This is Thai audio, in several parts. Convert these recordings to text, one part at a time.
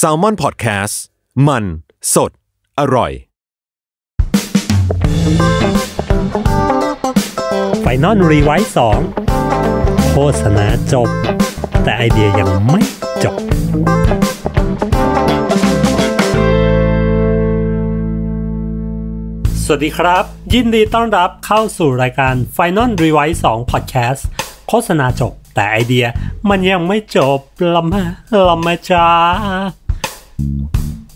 s a l ม o n PODCAST มัน สด อร่อยไฟนอลรีไวซ์สองโฆษณาจบ แต่ไอเดียยังไม่จบ สวัสดีครับ ยินดีต้อนรับเข้าสู่รายการ Final r e w i s e 2 Podcast โฆษณาจบแต่ไอเดียมันยังไม่จบละมาละมาจ้า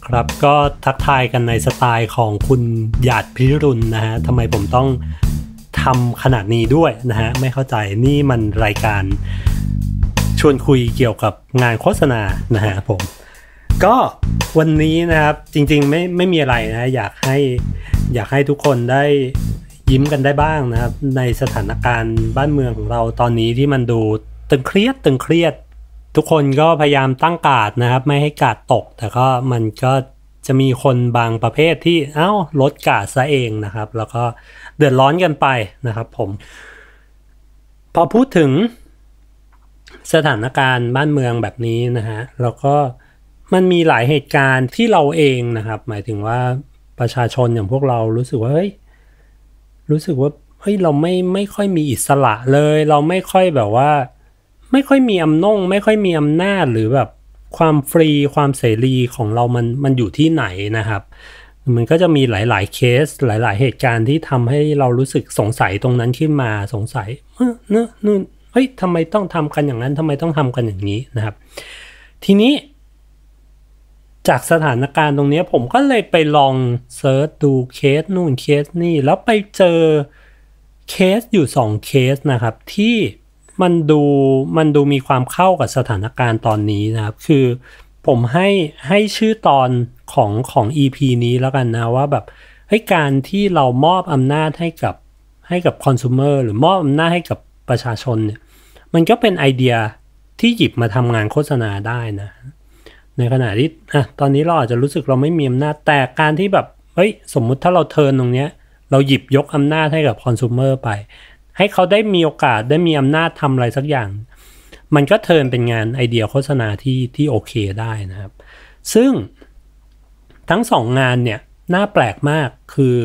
ครับก็ทักทายกันในสไตล์ของคุณหยาดพิรุณนะฮะทำไมผมต้องทำขนาดนี้ด้วยนะฮะไม่เข้าใจนี่มันรายการชวนคุยเกี่ยวกับงานโฆษณานะฮะผมก็วันนี้นะครับจริงๆไม่ไม่มีอะไรนะอยากให้อยากให้ทุกคนได้ยิ้มกันได้บ้างนะครับในสถานการณ์บ้านเมืองของเราตอนนี้ที่มันดูตึงเครียดตึงเครียดทุกคนก็พยายามตั้งกาดนะครับ ไม่ให้กาดตก แต่ก็มันก็จะมีคนบางประเภทที่เอา้าลดกาดซะเองนะครับ แล้วก็เดือดร้อนกันไปนะครับผมพอพูดถึงสถานการณ์บ้านเมืองแบบนี้นะฮะแล้วก็มันมีหลายเหตุการณ์ที่เราเองนะครับ หมายถึงว่าประชาชนอย่างพวกเรารู้สึกว่าเฮ้ยรู้สึกว่าเฮ้ยเราไม่ไม่ค่อยมีอิสระเลยเราไม่ค่อยแบบว่าไม่ค่อยมีอำนง ไม่ค่อยมีอำนาจ หรือแบบ ความฟรี ความเสรีของเรามันมันอยู่ที่ไหนนะครับ มันก็จะมีหลายๆเคส หลาย ๆเหตุการณ์ที่ทำให้เรารู้สึกสงสัยตรงนั้นขึ้นมา สงสัยเนื้อนู่นเฮ้ยทำไมต้องทำกันอย่างนั้นทำไมต้องทำกันอย่างนี้นะครับ ทีนี้ จากสถานการณ์ตรงนี้ ผมก็เลยไปลองเซิร์ชดูเคสนู่นเคสนี่ แล้วไปเจอเคส อยู่2เคสนะครับที่มันดูมันดูมีความเข้ากับสถานการณ์ตอนนี้นะครับ คือผมให้ให้ชื่อตอนของของ EP นี้แล้วกันนะ ว่าแบบให้การที่เรามอบอำนาจให้กับให้กับคอน sumer หรือมอบอำนาจให้กับประชาชนเนี่ยมันก็เป็นไอเดียที่หยิบมาทำงานโฆษณาได้นะ ในขณะที่อ่ะตอนนี้เราอาจจะรู้สึกเราไม่มีอำนาจ แต่การที่แบบเฮ้ยสมมุติถ้าเราเทินตรงเนี้ยเราหยิบยกอำนาจให้กับคอน sumer ไปให้เขาได้มีโอกาสได้มีอำนาจทำอะไรสักอย่าง มันก็เทินเป็นงานไอเดียโฆษณาที่ที่โอเคได้นะครับ ซึ่งทั้งสองงานเนี่ยน่าแปลกมากคือ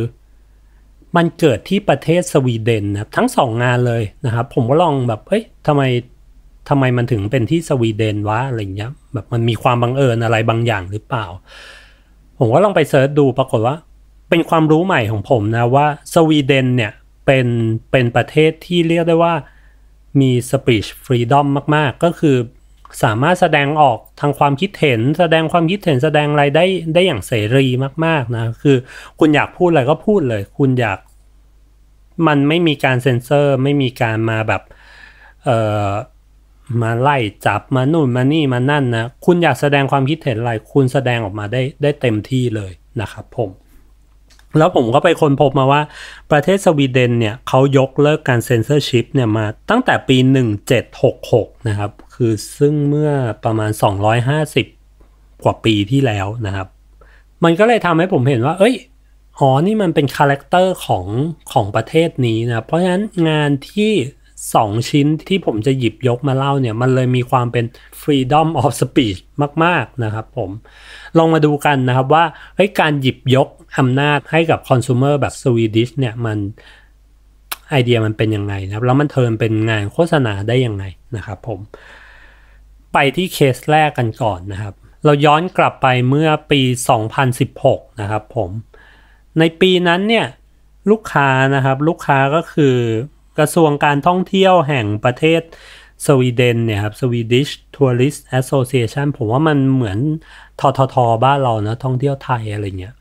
มันเกิดที่ประเทศสวีเดนนะครับทั้งสองงานเลยนะครับผมก็ลองแบบเอ้ยทำไมทำไมมันถึงเป็นที่สวีเดนวะอะไรเงี้ยแบบมันมีความบังเอิญอะไรบางอย่างหรือเปล่า ผมก็ลองไปเสิร์ชดูปรากฏว่า เป็นความรู้ใหม่ของผมนะว่าสวีเดนเนี่ยเป็นเป็นประเทศที่เรียกได้ว่ามี speech freedom มาก ๆ ก็คือสามารถแสดงออกทางความคิดเห็น แสดงความคิดเห็นแสดงอะไรได้ได้อย่างเสรีมากๆนะคือคุณอยากพูดอะไรก็พูดเลย คุณอยากมันไม่มีการเซ็นเซอร์ ไม่มีการมาแบบเอ่อมาไล่จับมานู่นมานี่มานั่นนะคุณอยากแสดงความคิดเห็นอะไรคุณแสดงออกมาได้ได้เต็มที่เลยนะครับผมแล้วผมก็ไปค้นพบมาว่าประเทศสวีเดนเนี่ยเขายกเลิกการเซ็นเซอร์ชิพเนี่ยมาตั้งแต่ปี 1766 นะครับ คือซึ่งเมื่อประมาณ 250 กว่าปีที่แล้วนะครับ มันก็เลยทำให้ผมเห็นว่า เอ้ยอ๋อนี่มันเป็นคาแรคเตอร์ของของประเทศนี้นะเพราะฉะนั้นงานที่สองชิ้นที่ผมจะหยิบยกมาเล่าเนี่ย มันเลยมีความเป็น freedom of speech มากๆนะครับผมลองมาดูกันนะครับว่าการหยิบยกอำนาจให้กับคอน sumer แบบสวีดิชเนี่ย มัน ไอเดียมันเป็นยังไงนะครับ แล้วมันเทินเป็นงานโฆษณาได้ยังไงนะครับผม ไปที่เคสแรกกันก่อนนะครับ เราย้อนกลับไปเมื่อปี 2016 นะครับผม ในปีนั้นเนี่ยลูกค้านะครับลูกค้าก็คือกระทรวงการท่องเที่ยวแห่งประเทศสวีเดนเนี่ยครับ Swedish Tourist Association ผมว่ามันเหมือนททท บ้านเราเนะท่องเที่ยวไทยอะไรเงี้ย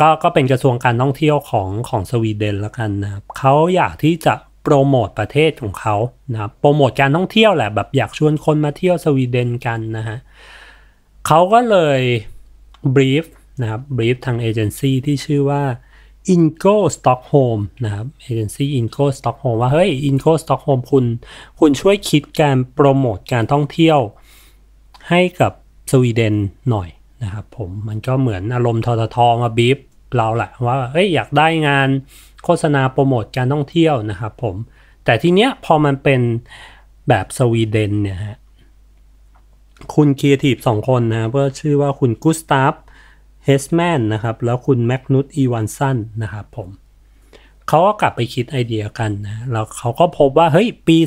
ก็ก็เป็นกระทรวงการท่องเที่ยวของของสวีเดนละกันนะครับเขาอยากที่จะโปรโมทประเทศของเขานะโปรโมทการท่องเที่ยวแหละแบบอยากชวนคนมาเที่ยวสวีเดนกันนะฮะเขาก็เลยบรีฟนะครับบรีฟทางเอเจนซี่ที่ชื่อว่าอินโกสต็อกโฮมนะครับเอเจนซี่อินโกสต็อกโฮมว่า เฮ้ยอินโกสต็อกโฮมคุณคุณช่วยคิดการโปรโมทการท่องเที่ยว ให้กับสวีเดนหน่อยนะครับผม มันก็เหมือนอารมณ์ทอททมาบีบเราแหละว่าเฮ้ยอยากได้งานโฆษณาโปรโมทการท่องเที่ยวนะครับผม แต่ทีเนี้ยพอมันเป็นแบบสวีเดนเนี่ยฮะคุณครีเอทีฟสองคนนะเพื่อชื่อว่าคุณกุสตาฟเฮสแมนนะครับแล้วคุณแมกนุตอีวันสันนะครับผมเขาก็กลับไปคิดไอเดียกันนะแล้วเขาก็พบว่าเฮ้ยปี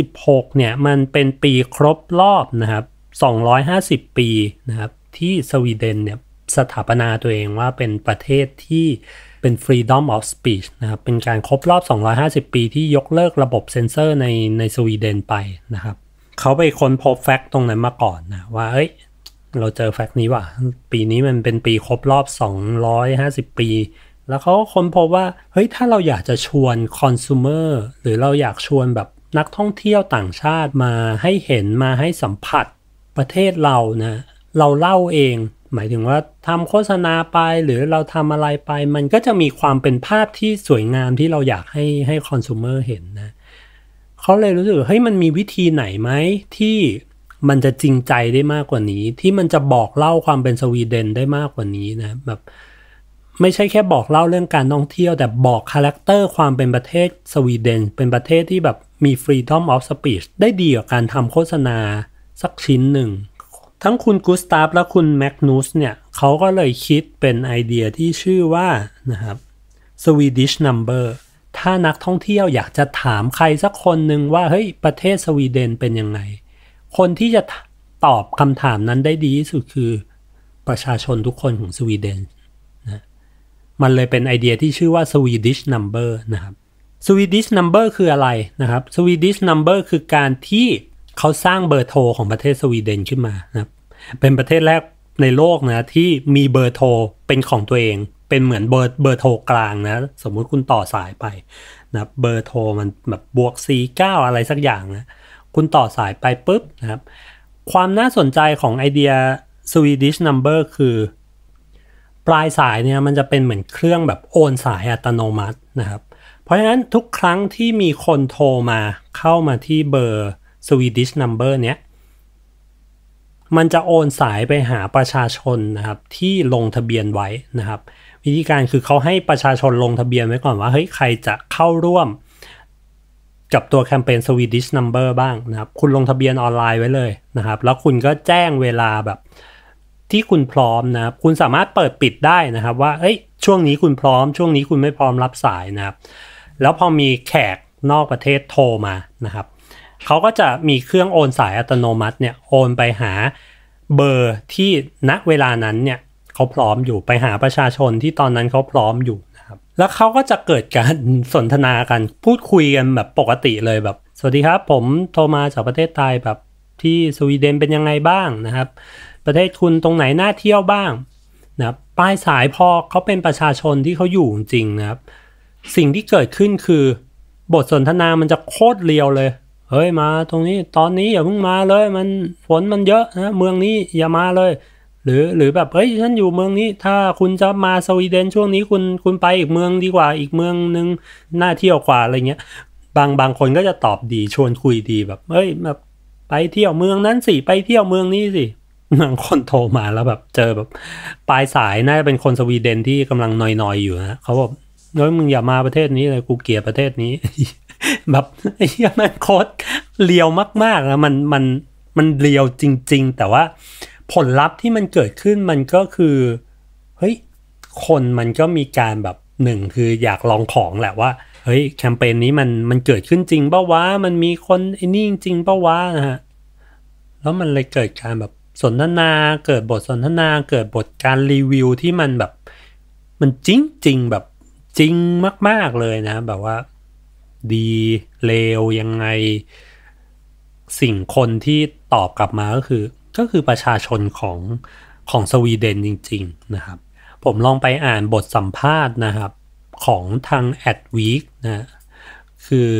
2016เนี่ยมันเป็นปีครบรอบนะครับ250 ปีนะครับที่สวีเดนเนี่ยสถาปนาตัวเองว่าเป็นประเทศที่เป็น freedom of speech นะครับเป็นการครบรอบ 250 ปีที่ยกเลิกระบบเซ็นเซอร์ในในสวีเดนไปนะครับเขาไปค้นพบแฟกต์ตรงนั้นมาก่อนนะว่าเอ้ยเราเจอแฟกต์นี้ว่ะ ปีนี้มันเป็นปีครบรอบ 250 ปี แล้วเขาค้นพบว่า เฮ้ย ถ้าเราอยากจะชวนคอน sumer หรือเราอยากชวนแบบนักท่องเที่ยวต่างชาติมาให้เห็นมาให้สัมผัสประเทศเรา นะ เราเล่าเอง หมายถึงว่าทำโฆษณาไปหรือเราทำอะไรไป มันก็จะมีความเป็นภาพที่สวยงามที่เราอยากให้ให้คอน sumer เห็นนะเขาเลยรู้สึกเฮ้ย มันมีวิธีไหนไหมที่มันจะจริงใจได้มากกว่านี้ ที่มันจะบอกเล่าความเป็นสวีเดนได้มากกว่านี้นะแบบไม่ใช่แค่บอกเล่าเรื่องการท่องเที่ยว แต่บอกคาแรคเตอร์ความเป็นประเทศสวีเดน เป็นประเทศที่แบบมี Freedom of Speech ได้ดีกว่าการทำโฆษณาสักชิ้นหนึ่ง ทั้งคุณกุสตาฟและคุณแมกนูสเนี่ยเขาก็เลยคิดเป็นไอเดียที่ชื่อว่านะครับ Swedish Number ถ้านักท่องเที่ยวอยากจะถามใครสักคนหนึ่งว่าเฮ้ยประเทศสวีเดนเป็นยังไงคนที่จะตอบคำถามนั้นได้ดีที่สุดคือประชาชนทุกคนของสวีเดนนะ มันเลยเป็นไอเดียที่ชื่อว่า Swedish Number นะครับ Swedish Number คืออะไรนะครับ Swedish Number คือการที่เขาสร้างเบอร์โทรของประเทศสวีเดนขึ้นมานะครับ เป็นประเทศแรกในโลกนะที่มีเบอร์โทรเป็นของตัวเอง เป็นเหมือนเบอร์เบอร์โทรกลางนะ สมมุติคุณต่อสายไปนะ เบอร์โทรมันแบบบวก49อะไรสักอย่างนะคุณต่อสายไปปุ๊บนะครับ ความน่าสนใจของไอเดีย Swedish Number คือปลายสายเนี่ยมันจะเป็นเหมือนเครื่องแบบโอนสายอัตโนมัตินะครับ เพราะฉะนั้นทุกครั้งที่มีคนโทรมาเข้ามาที่เบอร์ Swedish Number เนี้ยมันจะโอนสายไปหาประชาชนนะครับที่ลงทะเบียนไว้นะครับ วิธีการคือเขาให้ประชาชนลงทะเบียนไว้ก่อนว่าเฮ้ยใครจะเข้าร่วมกับตัวแคมเปญ Swedish Number บ้างนะครับ คุณลงทะเบียนออนไลน์ไว้เลยนะครับ แล้วคุณก็แจ้งเวลาแบบที่คุณพร้อมนะครับคุณสามารถเปิดปิดได้นะครับว่าเอ้ย ช่วงนี้คุณพร้อม ช่วงนี้คุณไม่พร้อมรับสายนะครับ แล้วพอมีแขกนอกประเทศโทรมานะครับเขาก็จะมีเครื่องโอนสายอัตโนมัติเนี่ย โอนไปหาเบอร์ที่ณเวลานั้นเนี่ยเขาพร้อมอยู่ ไปหาประชาชนที่ตอนนั้นเขาพร้อมอยู่แล้วเขาก็จะเกิดการสนทนากันพูดคุยกันแบบปกติเลยแบบ สวัสดีครับผมโทรมาจากประเทศไทยแบบ ที่สวีเดนเป็นยังไงบ้างนะครับประเทศคุณตรงไหนน่าเที่ยวบ้าง นะปลายสายพอเขาเป็นประชาชนที่เขาอยู่จริงนะครับ สิ่งที่เกิดขึ้นคือบทสนทนามันจะโคตรเรียวเลยเฮ้ยมา ตรงนี้ตอนนี้อย่าเพิ่งมาเลย มันฝนมันเยอะนะเมืองนี้อย่ามาเลยหรือ หรือแบบเฮ้ยฉันอยู่เมืองนี้ ถ้าคุณจะมาสวีเดนช่วงนี้คุณคุณไปอีกเมืองดีกว่า อีกเมืองนึงน่าเที่ยวกว่า อะไรเงี้ยบางบางคนก็จะตอบดี ชวนคุยดีแบบเฮ้ยแบบไปเที่ยวเมืองนั้นสิไปเที่ยวเมืองนี้สิบางคนโทรมาแล้วแบบเจอแบบ ปลายสายน่าจะเป็นคนสวีเดนที่กำลังนอยๆ อยู่นะเขาบอกเฮ้ยมึงอย่ามาประเทศนี้เลยกูเกลียดประเทศนี้ แบบไอ้เหี้ยมันโคตรเลียวมากๆนะมันมันมันเลียวจริง ๆ แต่ว่าผลลัพธ์ที่มันเกิดขึ้นมันก็คือเฮ้ยคนมันก็มีการแบบหนึ่งคืออยากลองของแหละว่าเฮ้ยแคมเปญนี้มันมันเกิดขึ้นจริงเปะาวะมันมีคนไอ้นี่จริงเปะาวะนะฮะแล้วมันเลยเกิดการแบบสนทนา เกิดบทสนทนาเกิดบทการรีวิว ที่มันแบบมันจริงจริงแบบจริงมาก ๆเลยนะแบบว่าดีเลวยังไงสิ่งคนที่ตอบกลับมาก็คือก็คือประชาชนของของสวีเดนจริง ๆนะครับ ผมลองไปอ่านบทสัมภาษณ์นะครับของทาง a d w e e k นะคือ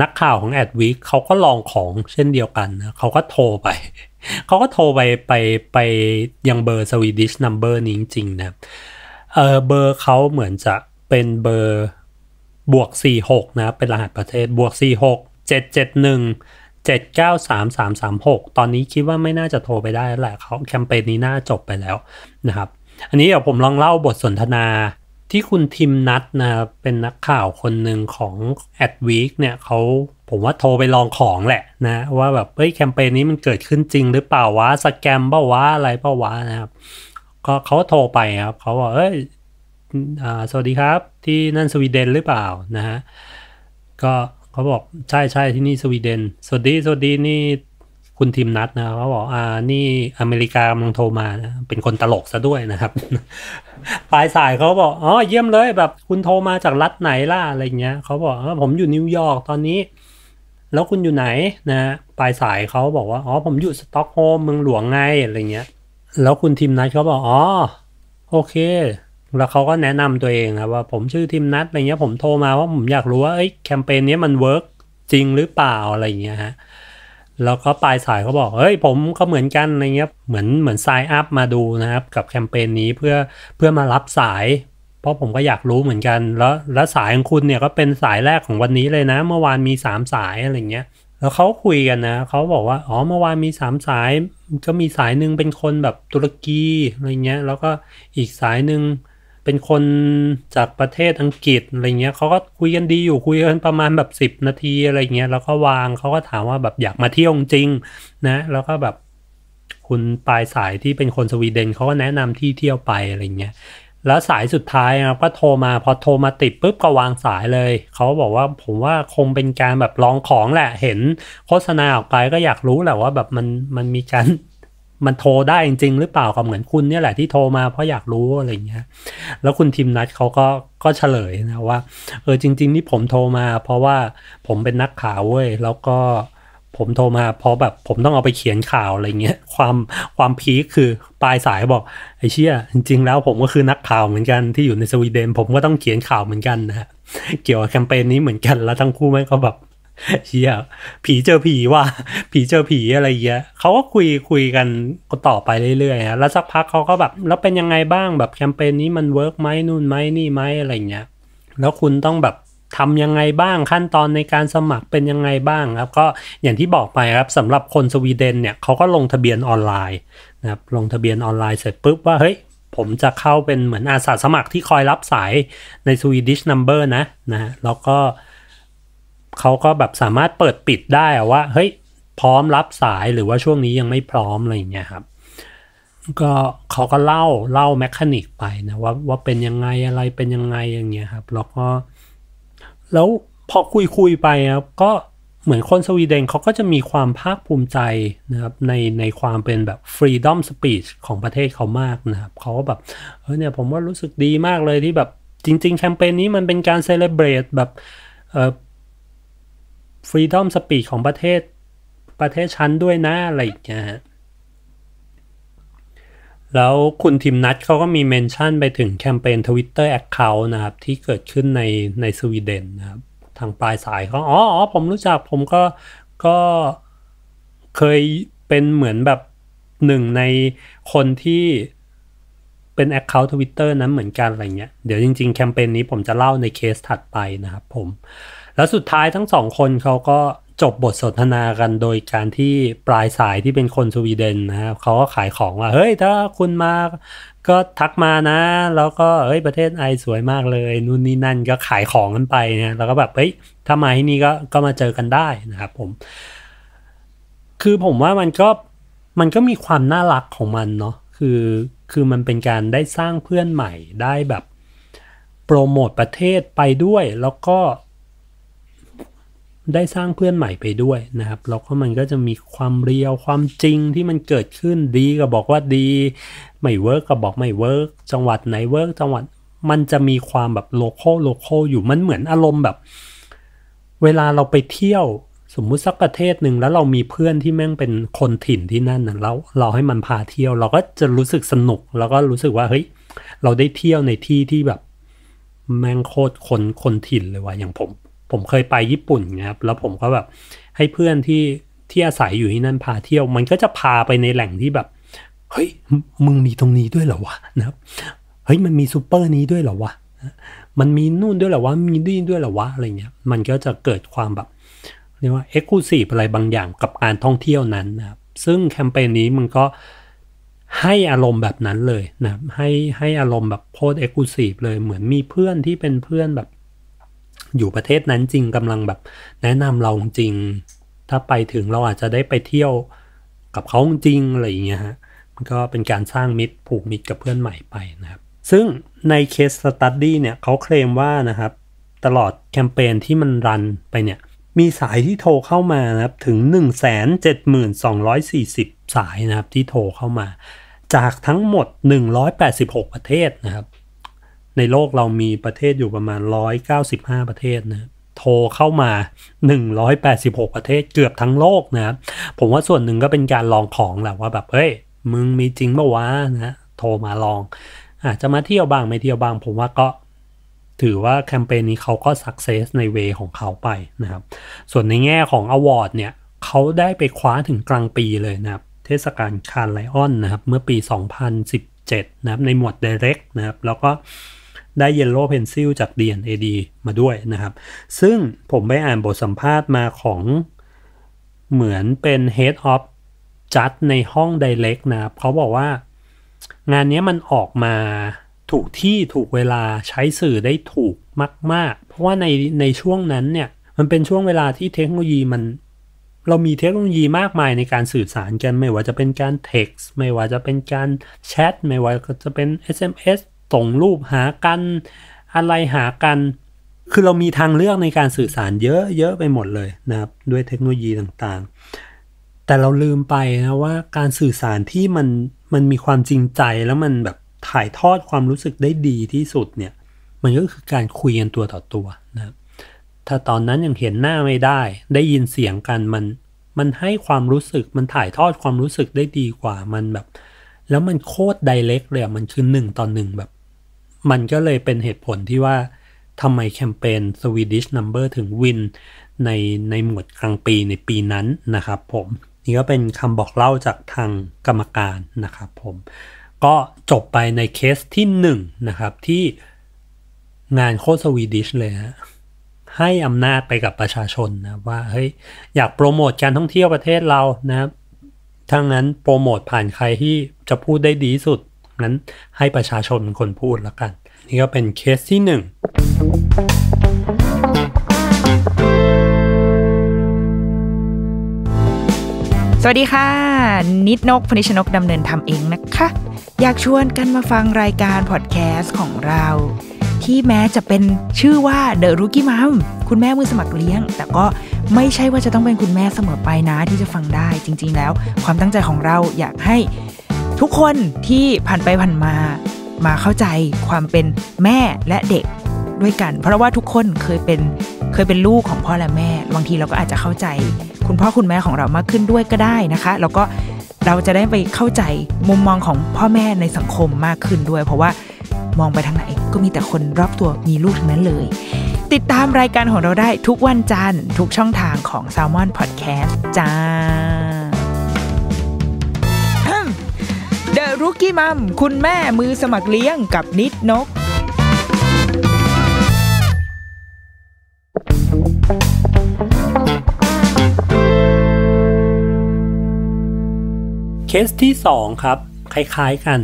นักข่าวของ a d w e e k เขาก็ลองของเช่นเดียวกันนะเขาก็โทรไปเขาก็โทรไปไปไปยังเบอร์สวีดิชนัมเบอร์นี้จริงๆนะเออเบอร์เขาเหมือนจะเป็นเบอร์บวก 46นะเป็นรหัสประเทศบวก46 771 7 9 3 3 3 6 ตอนนี้คิดว่าไม่น่าจะโทรไปได้แหละเขาแคมเปญนี้น่าจบไปแล้วนะครับ อันนี้เดี๋ยวผมลองเล่าบทสนทนาที่คุณทิมนัทนะเป็นนักข่าวคนหนึ่งของ a d w e e k เนี่ยเขาผมว่าโทรไปลองของแหละนะ ว่าแบบเฮ้ยแคมเปญนี้มันเกิดขึ้นจริงหรือเปล่าวะสแกมเปล่าวะอะไรเปล่าวะนะครับก็เขาโทรไปครับเขาบอกเอ้ยสวัสดีครับ ที่นั่นสวีเดนหรือเปล่านะฮะก็เขาบอกใช่ใช่ที่นี่สวีเดนสวัสดีสวัสดีนี่คุณทีมนัดนะเขาบอกอ่านี่อเมริกากำลังโทรมานะเป็นคนตลกซะด้วยนะครับ ปลายสายเขาบอกอ๋อเยี่ยมเลยแบบคุณโทรมาจากรัฐไหนล่ะ อะไรเงี้ยเขาบอกผมอยู่นิวยอร์กตอนนี้ แล้วคุณอยู่ไหนนะ ปลายสายเขาบอกว่าอ๋อผมอยู่สต็อกโฮล์มเมืองหลวงไง อะไรเงี้ยแล้วคุณทีมนัดเขาบอกอ๋อโอเคแล้วเขาก็แนะนำตัวเองครับว่าผมชื่อทีมนัดอะไรเงี้ยผมโทรมาว่าผมอยากรู้ว่าเอ้ยแคมเปญนี้มันเวิร์กจริงหรือเปล่าอะไรเงี้ยฮะแล้วก็ปลายสายเขาบอกเฮ้ยผมก็เหมือนกันอะไรเงี้ยเหมือนเหมือนไซน์อัพมาดูนะครับ กับแคมเปญนี้เพื่อเพื่อมารับสาย เพราะผมก็อยากรู้เหมือนกันแล้วแล้วสายของคุณเนี่ยก็เป็นสายแรกของวันนี้เลยนะ เมื่อวานมี 3 สายอะไรเงี้ย แล้วเขาคุยกันนะเขาบอกว่าอ๋อเมื่อวานมีสามสาย ก็มีสายหนึ่งเป็นคนแบบตุรกีอะไรเงี้ย แล้วก็อีกสายหนึ่งเป็นคนจากประเทศอังกฤษอะไรเงี้ยเขาก็คุยกันดีอยู่คุยกันประมาณแบบ 10 นาทีอะไรเงี้ยแล้วก็วางเขาก็ถามว่าแบบอยากมาเที่ยวจริงนะแล้วก็แบบคุณปลายสายที่เป็นคนสวีเดนเขาก็แนะนำที่เที่ยวไปอะไรเงี้ย แล้วสายสุดท้ายนะก็โทรมาพอโทรมาติดปุ๊บก็วางสายเลยเขาบอกว่าผมว่าคงเป็นการแบบลองของแหละเห็นโฆษณาออกไปก็อยากรู้แหละว่าแบบมันมันมีการมันโทรได้จริงหรือเปล่าก็เหมือนคุณเนี่ยแหละที่โทรมาเพราะอยากรู้อะไรเงี้ยแล้วคุณทีมนัดเขาก็ก็เฉลยนะว่า เออจริง ๆ นี่ผมโทรมาเพราะว่าผมเป็นนักข่าวเว้ยแล้วก็ผมโทรมาเพราะแบบผมต้องเอาไปเขียนข่าวอะไรเงี้ยความความพีคคือปลายสายบอกไอ้เชี่ยจริง ๆ แล้วผมก็คือนักข่าวเหมือนกันที่อยู่ในสวีเดน ผมก็ต้องเขียนข่าวเหมือนกันนะเกี่ยวกับแคมเปญนี้เหมือนกันแล้วทั้งคู่แม่งก็แบบเฮียผีเจอผีว่ะผีเจอผีอะไรเงี้ยเขาก็คุยคุยกันต่อไปเรื่อยๆฮะแล้วสักพักเขาก็แบบ แล้วเป็นยังไงบ้าง แบบแคมเปญนี้มันเวิร์กไหมนู่นไหมนี่ไหมอะไรเงี้ย แล้วคุณต้องแบบทำยังไงบ้าง ขั้นตอนในการสมัครเป็นยังไงบ้างครับก็อย่างที่บอกไปครับสำหรับคนสวีเดนเนี่ยเขาก็ลงทะเบียนออนไลน์นะครับ ลงทะเบียนออนไลน์เสร็จปุ๊บว่าเฮ้ยผมจะเข้าเป็นเหมือนอาสาสมัครที่คอยรับสายในวี e d i นัมเบอร์นะนะแล้วก็เขาก็แบบสามารถเปิดปิดได้ว่าเฮ้ยพร้อมรับสายหรือว่าช่วงนี้ยังไม่พร้อมอะไรอย่างเงี้ยครับก็เขาก็เล่าเล่าแมคานิกไปนะว่าว่าเป็นยังไงอะไรเป็นยังไงอย่างเงี้ยครับแล้วก็แล้วพอคุยคุยไปครับก็เหมือนคนสวีเดนเขาก็จะมีความภาคภูมิใจนะครับในในความเป็นแบบ freedom speech ของประเทศเขามากนะครับเขาก็แบบเฮ้ยเนี่ยผมว่ารู้สึกดีมากเลยที่แบบจริง ๆ แคมเปญนี้มันเป็นการเซเลบรตแบบฟรีดอมสปีดของประเทศประเทศชั้นด้วยนะอะไรอย่างเงี้ยฮะ แล้วคุณทิมนัทเขาก็มีเมนชั่นไปถึงแคมเปญ Twitter Account นะครับ ที่เกิดขึ้นในในสวีเดนนะครับ ทางปลายสายเขา อ๋อผมรู้จักผมก็ก็เคยเป็นเหมือนแบบหนึ่งในคนที่เป็น Account Twitter นั้นเหมือนกันอะไรเงี้ยเดี๋ยวจริง ๆ แคมเปญนี้ผมจะเล่าในเคสถัดไปนะครับ ผมแล้วสุดท้ายทั้งสองคนเขาก็จบบทสนทนากันโดยการที่ปลายสายที่เป็นคนสวีเดนนะครับเขาก็ขายของว่า เฮ้ยถ้าคุณมาก็ทักมานะ แล้วก็เฮ้ยประเทศไอสวยมากเลยนู่นนี่นั่นก็ขายของกันไปนะแล้วก็แบบ เฮ้ยถ้ามาที่นี่ก็ก็มาเจอกันได้นะครับผมคือผมว่ามันก็มันก็มีความน่ารักของมันเนาะคือคือมันเป็นการได้สร้างเพื่อนใหม่ได้แบบ โปรโมทประเทศไปด้วยแล้วก็ได้สร้างเพื่อนใหม่ไปด้วยนะครับแล้วก็มันก็จะมีความเรียวความจริงที่มันเกิดขึ้นดีก็บอกว่าดี ไม่เวิร์กก็บอกไม่เวิร์กจังหวัดไหนเวิร์กจังหวัดมันจะมีความแบบโลโก้โลโก้อยู่มันเหมือนอารมณ์แบบ เวลาเราไปเที่ยวสมมุติสักประเทศหนึ่งแล้วเรามีเพื่อนที่แม่งเป็นคนถิ่นที่นั่นนะแล้วเราให้มันพาเที่ยวเราก็จะรู้สึกสนุก แล้วก็รู้สึกว่าเฮ้ยเราได้เที่ยวในที่ที่แบบแม่งโคตรคนคนถิ่นเลยว่ะอย่างผมผมเคยไปญี่ปุ่นนะครับ แล้วผมก็แบบ ให้เพื่อนที่ที่อาศัยอยู่ที่นั่นพาเที่ยว มันก็จะพาไปในแหล่งที่แบบเฮ้ยมึงมีตรงนี้ด้วยเหรอวะนะครับเฮ้ยมันมีซูเปอร์นี้ด้วยเหรอวะ มันมีนู่นด้วยเหรอวะมีนี่ด้วยเหรอวะอะไรเงี้ย มันก็จะเกิดความแบบเรียกว่าเอ็กซ์คลูซีฟอะไรบางอย่างกับการท่องเที่ยวนั้นนะครับซึ่งแคมเปญนี้มันก็ให้อารมณ์แบบนั้นเลยนะให้ให้อารมณ์แบบโพสเอ็กซ์คลูซีฟเลยเหมือนมีเพื่อนที่เป็นเพื่อนแบบอยู่ประเทศนั้นจริงกำลังแบบแนะนำเราจริง ถ้าไปถึงเราอาจจะได้ไปเที่ยวกับเขาจริงอะไรอย่างเงี้ยฮะมันก็เป็นการสร้างมิตรผูกมิตรกับเพื่อนใหม่ไปนะครับ ซึ่งในเคสสตัตดี้เนี่ยเขาเคลมว่านะครับ ตลอดแคมเปญที่มันรันไปเนี่ยมีสายที่โทรเข้ามานะครับถึง 1 7 2 4 0 สายนะครับที่โทรเข้ามา จากทั้งหมด 186 ประเทศนะครับในโลกเรามีประเทศอยู่ประมาณ 195 ประเทศนะ โทรเข้ามา 186 ประเทศเกือบทั้งโลกนะครับ ผมว่าส่วนหนึ่งก็เป็นการลองของแหละว่าแบบ เฮ้ย มึงมีจริงปะวะนะ โทรมาลองอาจจะมาเที่ยวบ้างไม่เที่ยวบ้างผมว่าก็ถือว่าแคมเปญนี้เขาก็สักเซสในเวของเขาไปนะครับ ส่วนในแง่ของอวอร์ดเนี่ย เขาได้ไปคว้าถึงกลางปีเลยนะเทศกาลคานไลออนนะครับเมื่อปี 2017นะครับในหมวดเดเร็กนะครับ แล้วก็ได้เย l โล w เ e นซิลจาก DNAD มาด้วยนะครับ ซึ่งผมไปอ่านบทสัมภาษณ์มาของเหมือนเป็น Head of จัดในห้องไดเ e c t นะครับเขาบอกว่างานนี้มันออกมาถูกที่ถูกเวลาใช้สื่อได้ถูกมาก ๆ เพราะว่าในในช่วงนั้นเนี่ย มันเป็นช่วงเวลาที่เทคโนโลยีมัน เรามีเทคโนโลยีมากมายในการสื่อสารกันไม่ว่าจะเป็นการเท็กซ์ไม่ว่าจะเป็นการแชทไม่ว่าจะเป็น SMS ส่งรูปหากัน อะไรหากันคือเรามีทางเลือกในการสื่อสารเยอะเยอะไปหมดเลยนะครับด้วยเทคโนโลยีต่างๆ แต่เราลืมไปนะว่าการสื่อสารที่มัน มันมีความจริงใจแล้วมันแบบ ถ่ายทอดความรู้สึกได้ดีที่สุดเนี่ยมันก็คือการคุยกันตัวต่อตัวนะถ้าตอนนั้นยังเห็นหน้าไม่ได้ ได้ยินเสียงกัน มันมันให้ความรู้สึกมันถ่ายทอดความรู้สึกได้ดีกว่ามันแบบแล้วมันโคตรไดเรกเลยมันคือหนึ่งต่อหนึ่งแบบมันก็เลยเป็นเหตุผลที่ว่าทำไมแคมเปญ Swedish Number ถึงวินในในหมวดกลางปีในปีนั้นนะครับผม นี่ก็เป็นคำบอกเล่าจากทางกรรมการนะครับผม ก็จบไปในเคสที่1นนะครับ ที่งานโคสวีดิชเลยฮนะให้อำนาจไปกับประชาชนนะ ว่าเฮ้ยอยากโปรโมทการท่องเที่ยวประเทศเรานะทั้งนั้นโปรโมทผ่านใครที่จะพูดได้ดีสุดนั้นให้ประชาชนเป็นคนพูดแล้วกัน นี่ก็เป็นเคสที่หนึ่ง สวัสดีค่ะ นิดนกพนิชนกดำเนินทำเองนะคะ อยากชวนกันมาฟังรายการพอดแคสต์ของเรา ที่แม้จะเป็นชื่อว่า The Rookie Mom คุณแม่มือสมัครเลี้ยง แต่ก็ไม่ใช่ว่าจะต้องเป็นคุณแม่เสมอไปนะ ที่จะฟังได้จริงๆ แล้ว ความตั้งใจของเราอยากให้ทุกคนที่ผ่านไปผ่านมา มาเข้าใจความเป็นแม่และเด็กด้วยกัน เพราะว่าทุกคนเคยเป็นเคยเป็นลูกของพ่อและแม่บางทีเราก็อาจจะเข้าใจ คุณพ่อ คุณแม่ของเรามากขึ้นด้วยก็ได้นะคะ แล้วก็เราจะได้ไปเข้าใจมุมมองของพ่อแม่ในสังคมมากขึ้นด้วย เพราะว่ามองไปทางไหนก็มีแต่คนรอบตัวมีลูกทั้งนั้นเลย ติดตามรายการของเราได้ทุกวันจันทร์ทุกช่องทางของ s ซ l m o n Podcast จ้ารุกี้มัมคุณแม่มือสมัครเลี้ยงกับนิดนกเคสที่สองครับ คล้ายๆกัน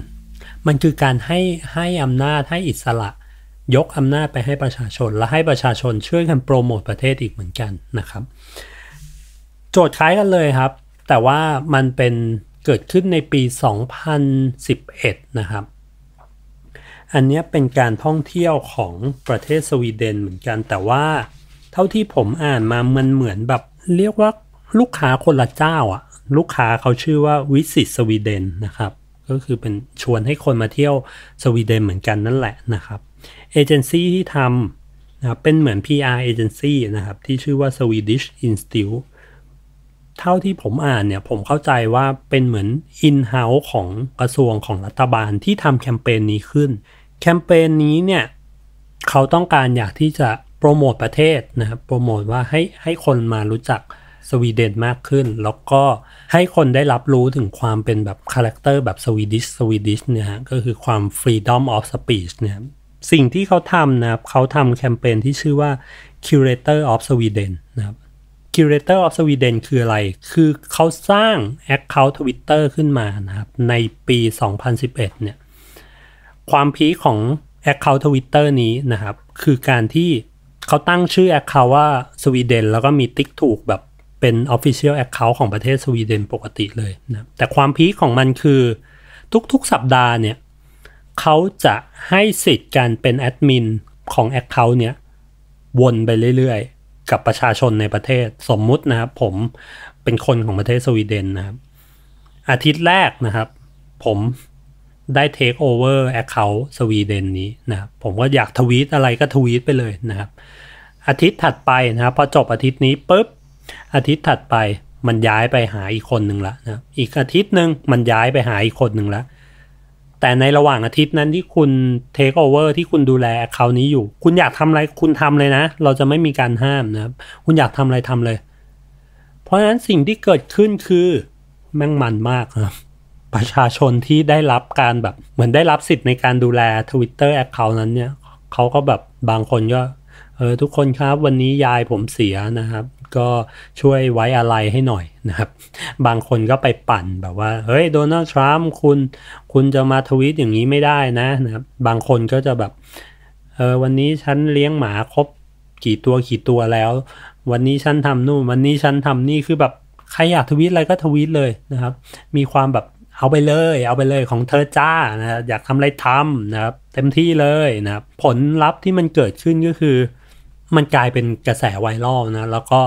มันคือการให้ให้อำนาจ ให้อิสระ ยกอำนาจไปให้ประชาชนและให้ประชาชนช่วยกันโปรโมทประเทศอีกเหมือนกันนะครับ โจทย์คล้ายกันเลยครับ แต่ว่ามันเป็นเกิดขึ้นในปี 2011นะครับ อันนี้เป็นการท่องเที่ยวของประเทศสวีเดนเหมือนกัน แต่ว่าเท่าที่ผมอ่านมา มันเหมือนแบบเรียกว่าลูกค้าคนละเจ้าอะลูกค้าเขาชื่อว่าวิสิตสวีเดนนะครับ ก็คือเป็นชวนให้คนมาเที่ยวสวีเดนเหมือนกันนั่นแหละนะครับ เอเจนซี่ที่ทำนะเป็นเหมือน PR agency นะครับที่ชื่อว่า Swedish Institute เท่าที่ผมอ่านเนี่ยผมเข้าใจว่าเป็นเหมือนอินเฮ้าส์ของกระทรวงของรัฐบาลที่ทำแคมเปญนี้ขึ้น แคมเปญนี้เนี่ย เขาต้องการอยากที่จะโปรโมทประเทศนะครับ โปรโมทว่าให้ให้คนมารู้จักสวีเดนมากขึ้น แล้วก็ให้คนได้รับรู้ถึงความเป็นแบบคาแรคเตอร์แบบสวีดิชสวีดิชเนี่ยฮะก็คือความ Freedom of Speech เนี่ยสิ่งที่เขาทำนะครับ เขาทำแคมเปญที่ชื่อว่า Curator of Sweden นะครับ Curator of Sweden คืออะไร คือเขาสร้าง Account Twitter ขึ้นมานะครับในปี 2011 เนี่ย ความพีของ Account Twitter นี้นะครับคือการที่เขาตั้งชื่อ Account ว่าสวีเดนแล้วก็มีติ๊กถูกแบบ เป็น Official Account ของประเทศสวีเดนปกติเลยนะแต่ความพีของมันคือทุกๆสัปดาห์เนี่ยเขาจะให้สิทธิ์การเป็นแอดมินของ Account เนี่ยวนไปเรื่อยกับประชาชนในประเทศสมมุตินะครับ ผมเป็นคนของประเทศสวีเดนนะครับ อาทิตย์แรกนะครับ ผมได้เทคโอเวอร์แอคเคาท์สวีเดนนี้นะครับผมก็อยากทวีตอะไรก็ทวีตไปเลยนะครับ อาทิตย์ถัดไปนะครับพอจบอาทิตย์นี้ปุ๊บอาทิตย์ถัดไปมันย้ายไปหาอีกคนหนึ่งละนะอีกอาทิตย์หนึ่งมันย้ายไปหาอีกคนหนึ่งละแต่ในระหว่างอาทิตย์นั้นที่คุณเทคโอเวอร์ที่คุณดูแลเขานี้อยู่ คุณอยากทำอะไรคุณทำเลยนะ เราจะไม่มีการห้ามนะครับคุณอยากทำอะไรทำเลย เพราะฉะนั้นสิ่งที่เกิดขึ้นคือแม่งมันมากครับประชาชนที่ได้รับการแบบเหมือนได้รับสิทธิ์ในการดูแล t w ต t t e r a c c ค u n t นั้นเนี่ย เขาก็แบบบางคนก็เออทุกคนครับวันนี้ยายผมเสียนะครับ ก็ช่วยไว้อะไรให้หน่อยนะครับ บางคนก็ไปปั่นแบบว่าเฮ้ยโดนัลด์ทรัมป์คุณคุณจะมาทวีตอย่างนี้ไม่ได้นะนะครับ บางคนก็จะแบบเออวันนี้ฉันเลี้ยงหมาครบกี่ตัวกี่ตัวแล้ว วันนี้ฉันทำนู่นวันนี้ฉันทำนี่คือแบบใครอยากทวีตอะไรก็ทวีตเลยนะครับ มีความแบบเอาไปเลยเอาไปเลยของเธอจ้านะอยากทำอะไรทำนะครับ เต็มที่เลยนะครับผลลัพธ์ที่มันเกิดขึ้นก็คือมันกลายเป็นกระแสไวรัลนะแล้วก็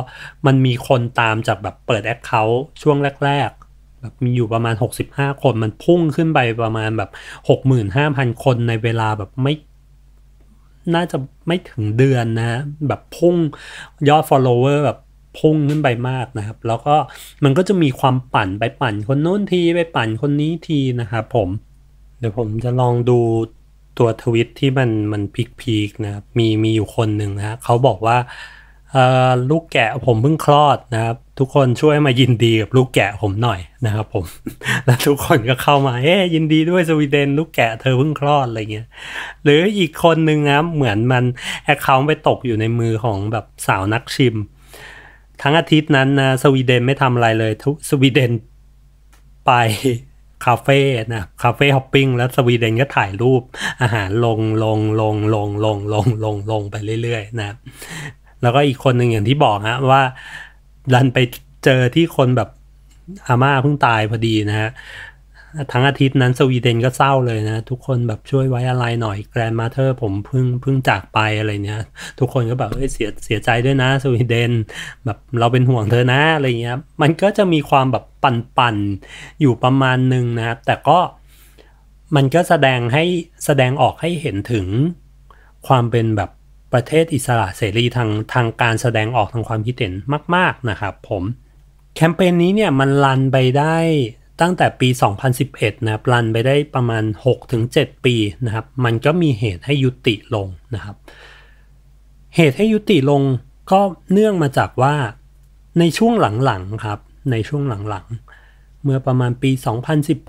มันมีคนตามจากแบบเปิดแอคเคาท์ช่วงแรก ๆ แบบมีอยู่ประมาณ 65 คนมันพุ่งขึ้นไปประมาณแบบ65,000 คนในเวลาแบบไม่ น่าจะไม่ถึงเดือนนะแบบพุ่งยอด follower แบบพุ่งขึ้นไปมากนะครับ แล้วก็มันก็จะมีความปั่นไปปั่นคนโน้นที ไปปั่นคนนี้ทีนะครับผม เดี๋ยวผมจะลองดูตัวทวิตที่มันมันพิกพีนะครับมีมีอยู่คนหนึ่งนะเขาบอกว่าลูกแกะผมเพิ่งคลอดนะครับ ทุกคนช่วยมายินดีกับลูกแกะผมหน่อยนะครับผมแล้วทุกคนก็เข้ามาเอ้ยินดีด้วยสวีเดนลูกแกะเธอเพิ่งคลอดอะไรเงี้ยหรืออีกคนหนึ่งนะเหมือนมันแอคเคาท์ไปตกอยู่ในมือของแบบสาวนักชิม ทั้งอาทิตย์นั้นนะสวีเดนไม่ทำอะไรเลยทุกสวีเดนไปคาเฟ่ นะคาเฟ่ฮอปปิ้ง แล้วสวีเดนก็ถ่ายรูป อาหาร ลงลงลงลงลงลงลงลงไปเรื่อยๆนะ แล้วก็อีกคนหนึ่งอย่างที่บอกฮะว่าดันไปเจอที่คนแบบอาม่าเพิ่งตายพอดีนะฮะทั้งอาทิตย์นั้นสวีเดนก็เศร้าเลยนะ ทุกคนแบบช่วยไว้อะไรหน่อยแกรนมาเธอผมเพิ่งเพิ่งจากไปอะไรเนี้ย ทุกคนก็แบบเฮ้ยเสียเสียใจด้วยนะสวีเดนแบบเราเป็นห่วงเธอนะ อะไรเงี้ย มันก็จะมีความแบบปั่น ๆ อยู่ประมาณหนึ่งนะครับแต่ก็มันก็แสดงให้แสดงออกให้เห็นถึงความเป็นแบบประเทศอิสระเสรีทางทางการแสดงออกทางความคิดเห็นมาก ๆนะครับผมแคมเปญนี้เนี่ยมันลันไปได้ตั้งแต่ปี 2011นะครับรันไปได้ประมาณ 6-7 ปีนะครับ มันก็มีเหตุให้ยุติลงนะครับ เหตุให้ยุติลงก็เนื่องมาจากว่าในช่วงหลังๆครับ ในช่วงหลังๆ เมื่อประมาณปี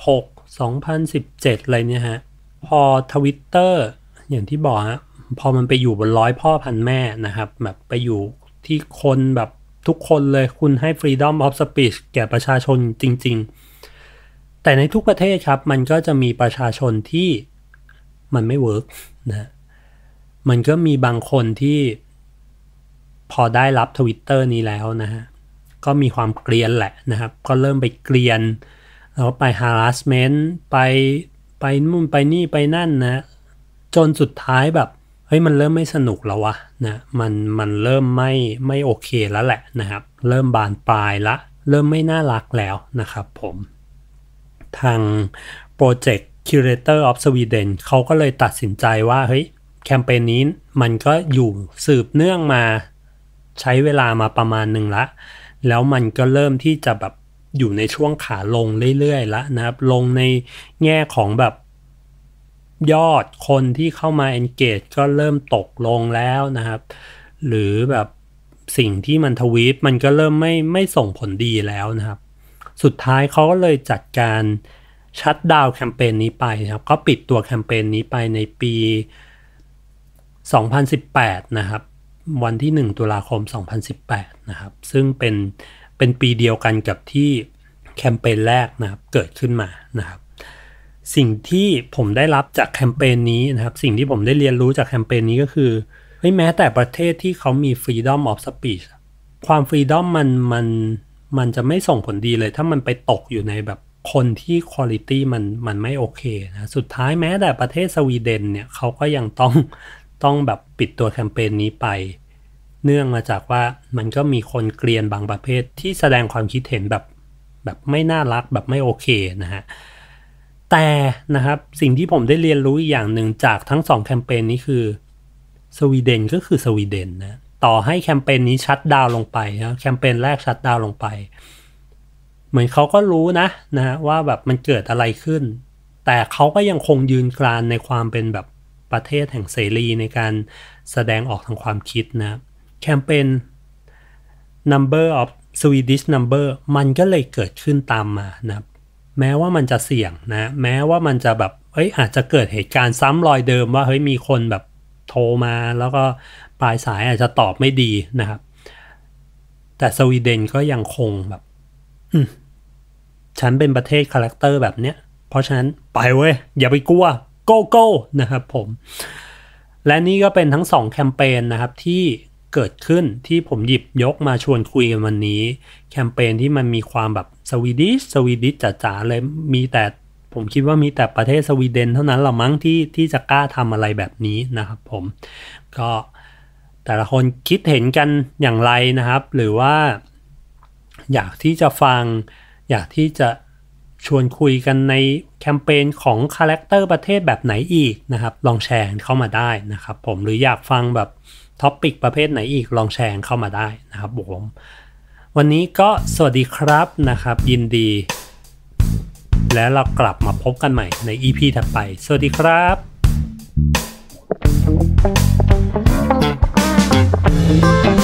2016 2017อะไรเนี่ยฮะ พอทวิตเตอร์อย่างที่บอกฮะ พอมันไปอยู่บนร้อยพ่อพันแม่นะครับ แบบไปอยู่ที่คนแบบทุกคนเลย คุณให้ Freedom of Speech แก่ประชาชนจริงๆแต่ในทุกประเทศครับมันก็จะมีประชาชนที่มันไม่เวิร์กนะ มันก็มีบางคนที่พอได้รับทวิตเตอร์นี้แล้วนะฮะ ก็มีความเกลียนแหละนะครับ ก็เริ่มไปเกลียนแล้วไป harassment ไปไปมุ่นไปนี่ไปนั่นนะ จนสุดท้ายแบบเฮ้ยมันเริ่มไม่สนุกแล้ววะนะ มันมันเริ่มไม่ไม่โอเคแล้วแหละนะครับ เริ่มบานปลายละ เริ่มไม่น่ารักแล้วนะครับ ผมทางโปรเจกต์ Curator of Sweden เขาก็เลยตัดสินใจว่าเฮ้ยแคมเปญนี้มันก็อยู่สืบเนื่องมา ใช้เวลามาประมาณหนึ่งละ แล้วมันก็เริ่มที่จะแบบอยู่ในช่วงขาลงเรื่อยๆละนะครับ ลงในแง่ของแบบ ยอดคนที่เข้ามา engage ก็เริ่มตกลงแล้วนะครับ หรือแบบสิ่งที่มันทวีตมันก็เริ่มไม่ไม่ส่งผลดีแล้วนะครับสุดท้ายเขาก็เลยจัดการชัดดาวแคมเปญนี้ไปนะครับก็ปิดตัวแคมเปญนี้ไปในปี 2018 นะครับ วันที่ 1 ตุลาคม 2018 นะครับซึ่งเป็นเป็นปีเดียวกันกับที่แคมเปญแรกนะครับเกิดขึ้นมานะครับสิ่งที่ผมได้รับจากแคมเปญนี้นะครับสิ่งที่ผมได้เรียนรู้จากแคมเปญนี้ก็คือ เฮ้ยแม้แต่ประเทศที่เขามี Freedom of Speech ความ Freedom มันมันมันจะไม่ส่งผลดีเลยถ้ามันไปตกอยู่ในแบบคนที่คุณลิตี้มันมันไม่โอเคนะ สุดท้ายแม้แต่ประเทศสวีเดนเนี่ยเขาก็ยังต้อง ต้องแบบปิดตัวแคมเปญนี้ไป เนื่องมาจากว่ามันก็มีคนเกลียนบางประเภทที่แสดงความคิดเห็นแบบแบบ ไม่น่ารักแบบไม่โอเคนะฮะ แต่นะครับ สิ่งที่ผมได้เรียนรู้อีกอย่างหนึ่งจากทั้งสองแคมเปญนี้คือสวีเดนก็คือสวีเดนนะต่อให้แคมเปญนี้ชัดดาวลงไปนะแคมเปญแรกชัดดาวลงไป เหมือนเขาก็รู้นะนะว่าแบบมันเกิดอะไรขึ้น แต่เขาก็ยังคงยืนกรานในความเป็นแบบประเทศแห่งเสรี ในการแสดงออกทางความคิดนะ แคมเปญ number of Swedish number มันก็เลยเกิดขึ้นตามมานะ แม้ว่ามันจะเสี่ยงนะ แม้ว่ามันจะแบบเอ้ยอาจจะเกิดเหตุการณ์ซ้ำรอยเดิมว่าเฮ้ยมีคนแบบโทรมาแล้วก็ปลายสายอาจจะตอบไม่ดีนะครับ แต่สวีเดนก็ยังคงแบบ ฉันเป็นประเทศคาแรคเตอร์แบบเนี้ยเพราะฉะนั้นไปเว้ย อย่าไปกลัวโกโก้นะครับผม และนี่ก็เป็นทั้งสองแคมเปญนะครับที่เกิดขึ้นที่ผมหยิบยกมาชวนคุยกันวันนี้ แคมเปญที่มันมีความแบบสวีดิชสวีดิชจ๋าๆ เลยมีแต่ผมคิดว่ามีแต่ประเทศสวีเดนเท่านั้นละมั้งที่ที่จะกล้าทำอะไรแบบนี้นะครับผมก็แต่ละคนคิดเห็นกันอย่างไรนะครับ หรือว่า อยากที่จะฟังอยากที่จะชวนคุยกันในแคมเปญของคาแรคเตอร์ประเทศแบบไหนอีกนะครับ ลองแชร์เข้ามาได้นะครับผมหรืออยากฟังแบบท็อปิกประเภทไหนอีกลองแชร์เข้ามาได้นะครับผมวันนี้ก็สวัสดีครับนะครับยินดี และเรากลับมาพบกันใหม่ใน EP ถัดไป สวัสดีครับ thank you Música